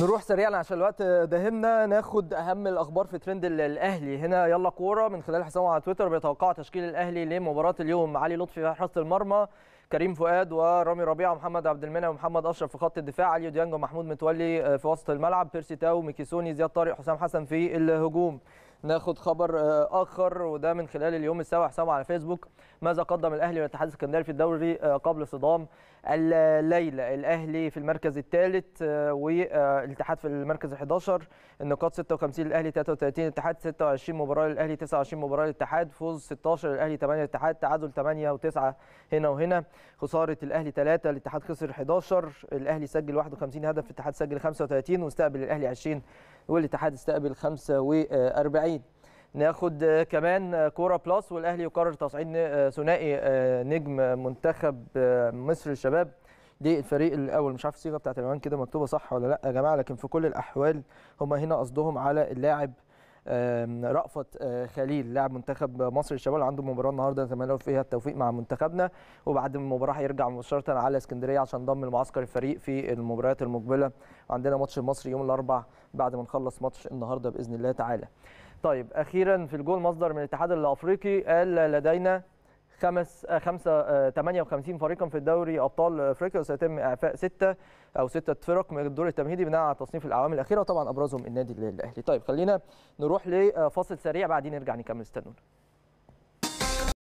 نروح سريعا عشان الوقت داهمنا ناخد اهم الاخبار في ترند الاهلي هنا يلا كوره من خلال حسابه على تويتر بيتوقع تشكيل الاهلي لمباراه اليوم علي لطفي في حراسه المرمى كريم فؤاد ورامي ربيعه ومحمد عبد المنعم ومحمد اشرف في خط الدفاع علي ديانج ومحمود متولي آه، في وسط الملعب بيرسي تاو ميكيسوني زياد طارق حسام حسن في الهجوم ناخد خبر آه، اخر وده من خلال اليوم السابع حسام على فيسبوك ماذا قدم الاهلي والاتحاد السكندري في الدوري آه، قبل صدام الليله الاهلي في المركز الثالث آه، والاتحاد في المركز ال11 النقاط 56 للاهلي 33 الاتحاد 26 مباراه للاهلي 29 مباراه للاتحاد فوز 16 للاهلي 8 للاتحاد تعادل 8 و9 هنا وهنا خساره الاهلي 3 الاتحاد خسر 11 الاهلي سجل 51 هدف الاتحاد سجل 35 واستقبل الاهلي 20 والاتحاد استقبل 45 ناخد كمان كوره بلس والاهلي يقرر تصعيد ثنائي آه، نجم منتخب آه، مصر الشباب للفريق الاول مش عارف الصيغه بتاعت العنوان كده مكتوبه صح ولا لا يا جماعه لكن في كل الاحوال هم هنا قصدهم على اللاعب رأفت آه، خليل لاعب منتخب مصر الشباب عنده مباراه النهارده نتمنى له فيها التوفيق مع منتخبنا وبعد المباراه هيرجع مباشره على اسكندريه عشان ضم المعسكر الفريق في المباريات المقبله عندنا ماتش المصري يوم الاربعاء بعد ما نخلص ماتش النهارده باذن الله تعالى. طيب اخيرا في الجول مصدر من الاتحاد الافريقي قال لدينا خمس آه، خمسة 58 آه، فريقا في الدوري ابطال افريقيا وسيتم اعفاء سته او سته فرق من الدور التمهيدي بناء على تصنيف الاعوام الاخيره وطبعا ابرزهم النادي الاهلي. طيب خلينا نروح لفاصل سريع بعدين نرجع نكمل استنونا.